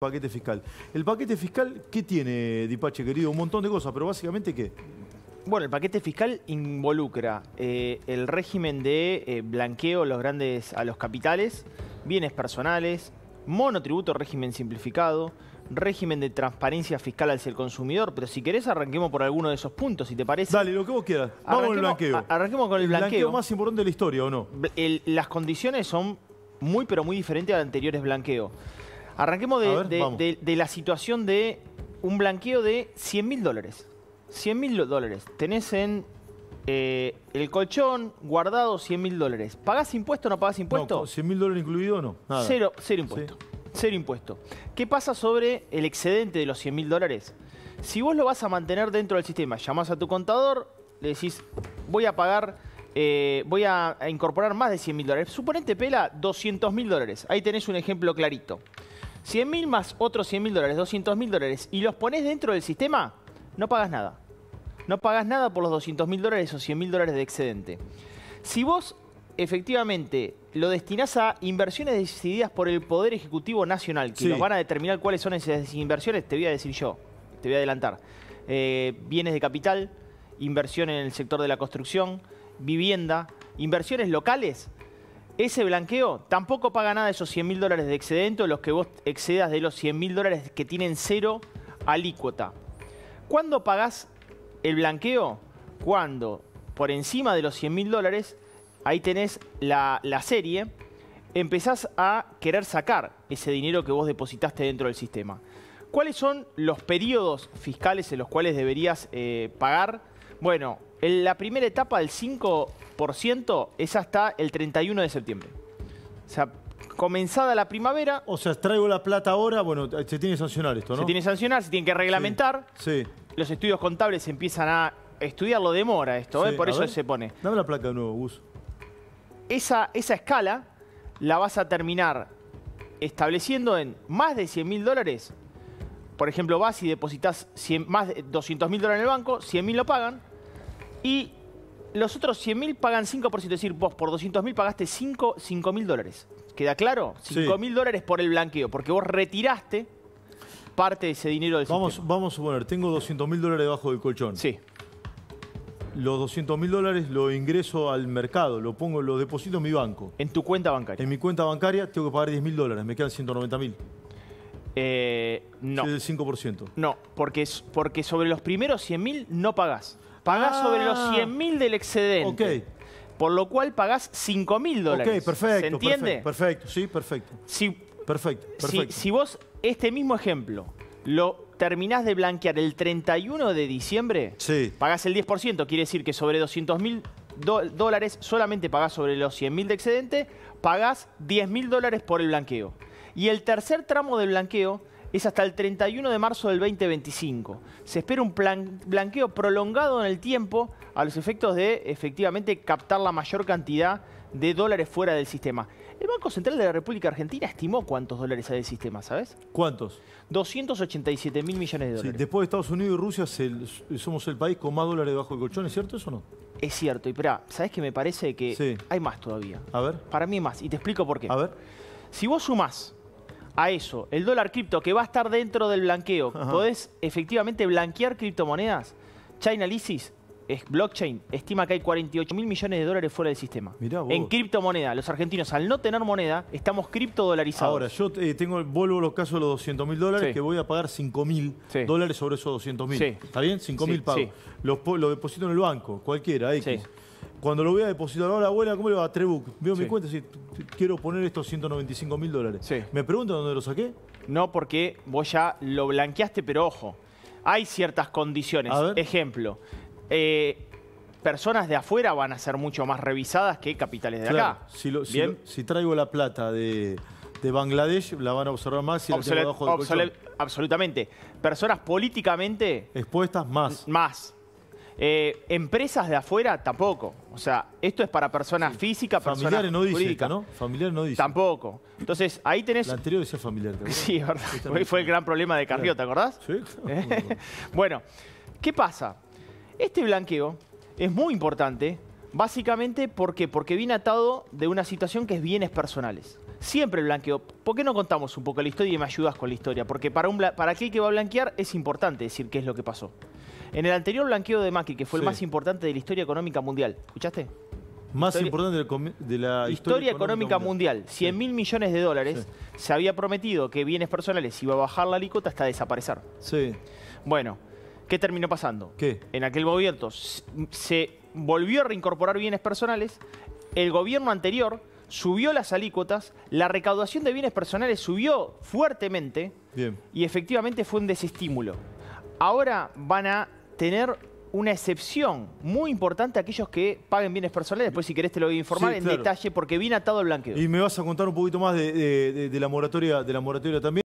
Paquete fiscal. ¿El paquete fiscal qué tiene, Dipache, querido? Un montón de cosas, pero básicamente qué? Bueno, el paquete fiscal involucra eh, el régimen de eh, blanqueo a los grandes, a los capitales, bienes personales, monotributo, régimen simplificado, régimen de transparencia fiscal hacia el consumidor, pero si querés arranquemos por alguno de esos puntos, si te parece. Dale, lo que vos quieras. Vamos con el blanqueo. Arranquemos con el blanqueo. ¿El más importante de la historia o no? las condiciones son muy, pero muy diferentes a anteriores blanqueo. Arranquemos de, la situación de un blanqueo de 100 mil dólares. 100 mil dólares. Tenés en eh, el colchón guardado 100 mil dólares. ¿Pagás impuesto o no pagás impuesto? No, 100 mil dólares incluido o no. Cero, cero impuesto. Cero impuesto. ¿Qué pasa sobre el excedente de los 100 mil dólares? Si vos lo vas a mantener dentro del sistema, llamás a tu contador, le decís, voy a pagar eh, voy a, incorporar más de 100 mil dólares. Suponente Pela, 200 mil dólares. Ahí tenés un ejemplo clarito. 100 mil más otros 100 mil dólares, 200 mil dólares, y los pones dentro del sistema, no pagas nada. No pagas nada por los 200 mil dólares o 100 mil dólares de excedente. Si vos efectivamente lo destinás a inversiones decididas por el Poder Ejecutivo Nacional, que van a determinar cuáles son esas inversiones, te voy a decir yo, te voy a adelantar. Eh, bienes de capital, inversión en el sector de la construcción, vivienda, inversiones locales, ese blanqueo tampoco paga nada esos 100 mil dólares de excedente, los que vos excedas de los 100 mil dólares que tienen cero alícuota. ¿Cuándo pagás el blanqueo? Cuando por encima de los 100 mil dólares, ahí tenés la, serie, empezás a querer sacar ese dinero que vos depositaste dentro del sistema. ¿Cuáles son los periodos fiscales en los cuales deberías eh, pagar? Bueno, la primera etapa del 5% es hasta el 31 de septiembre. O sea, comenzada la primavera... O sea, traigo la plata ahora, bueno, se tiene que sancionar esto, ¿no? Se tiene que sancionar, se tiene que reglamentar. Sí. Los estudios contables empiezan a estudiarlo, demora esto, ¿eh? por eso se pone. Dame la placa de nuevo, Gus. Esa, esa escala la vas a terminar estableciendo en más de 100 mil dólares. Por ejemplo, vas y depositas 100, más de 200 mil dólares en el banco, 100 mil lo pagan, y los otros 100.000 pagan 5%. Es decir, vos por 200.000 pagaste 5 mil dólares. ¿Queda claro? 5.000 dólares por el blanqueo, porque vos retiraste parte de ese dinero del vamos, sistema. Vamos a suponer, tengo 200.000 dólares debajo del colchón. Sí. Los 200.000 mil dólares lo ingreso al mercado, lo pongo, lo deposito en mi banco. En tu cuenta bancaria. En mi cuenta bancaria tengo que pagar 10.000 dólares, me quedan 190.000. mil. Eh, no. Es el 5%. No, porque, porque sobre los primeros 100.000 mil no pagás. Pagás sobre los 100.000 ah. del excedente. Por lo cual pagás 5.000 dólares. Ok, perfecto. ¿Se entiende? Perfecto, sí, perfecto. Sí, perfecto, perfecto. Si, vos este mismo ejemplo lo terminás de blanquear el 31 de diciembre, pagás el 10%, quiere decir que sobre 200.000 mil dólares solamente pagás sobre los 100.000 mil de excedente, pagás 10.000 mil dólares por el blanqueo. Y el tercer tramo del blanqueo es hasta el 31 de marzo del 2025. Se espera un blanqueo prolongado en el tiempo a los efectos de efectivamente captar la mayor cantidad de dólares fuera del sistema. El Banco Central de la República Argentina estimó cuántos dólares hay del sistema, ¿sabes? ¿Cuántos? 287 mil millones de dólares. después de Estados Unidos y Rusia somos el país con más dólares debajo del colchón, ¿es cierto eso o no? Es cierto, y pero ¿sabes qué me parece que hay más todavía? A ver. Para mí más, y te explico por qué. A ver. Si vos sumás a eso, el dólar cripto que va a estar dentro del blanqueo, ¿podés efectivamente blanquear criptomonedas? Chainalysis, es blockchain, estima que hay 48 mil millones de dólares fuera del sistema. En criptomoneda. Los argentinos, al no tener moneda, estamos criptodolarizados. Ahora, yo eh, tengo, vuelvo a los casos de los 200 mil dólares, que voy a pagar 5 mil dólares sobre esos 200 mil. ¿Está bien? 5 mil pago. Los, lo deposito en el banco, cualquiera, cuando lo voy a depositar, ahora abuela, ¿cómo le va a Trebuc? Veo mi cuenta y si quiero poner estos 195 mil dólares. ¿Me preguntan dónde lo saqué? No, porque vos ya lo blanqueaste, pero ojo, hay ciertas condiciones. Ejemplo, eh, personas de afuera van a ser mucho más revisadas que capitales de acá. Si, si, traigo la plata de, Bangladesh, la van a observar más y la Absolutamente. Personas políticamente... Expuestas más. Más eh, empresas de afuera tampoco. O sea, esto es para personas físicas, personas no ¿no? Familiar no dice. Tampoco. Entonces, ahí tenés... La anterior decía familiar. sí, verdad. Hoy fue el gran problema de Carrió, ¿te acordás? Sí. bueno, ¿qué pasa? Este blanqueo es muy importante, básicamente porque, porque viene atado de una situación que es bienes personales. Siempre el blanqueo. ¿Por qué no contamos un poco la historia y me ayudas con la historia? Porque para, un, para aquel que va a blanquear es importante decir qué es lo que pasó. En el anterior blanqueo de Macri, que fue el más importante de la historia económica mundial, ¿escuchaste? Más importante de la, historia, historia económica, mundial. 100 mil millones de dólares. Se había prometido que bienes personales iba a bajar la alícuota hasta desaparecer. Sí. Bueno, ¿qué terminó pasando? ¿Qué? En aquel gobierno se volvió a reincorporar bienes personales. El gobierno anterior subió las alícuotas, la recaudación de bienes personales subió fuertemente y efectivamente fue un desestímulo. Ahora van a tener una excepción muy importante a aquellos que paguen bienes personales. Después, si querés, te lo voy a informar en detalle porque viene atado el blanqueo. Y me vas a contar un poquito más de la moratoria de la moratoria también.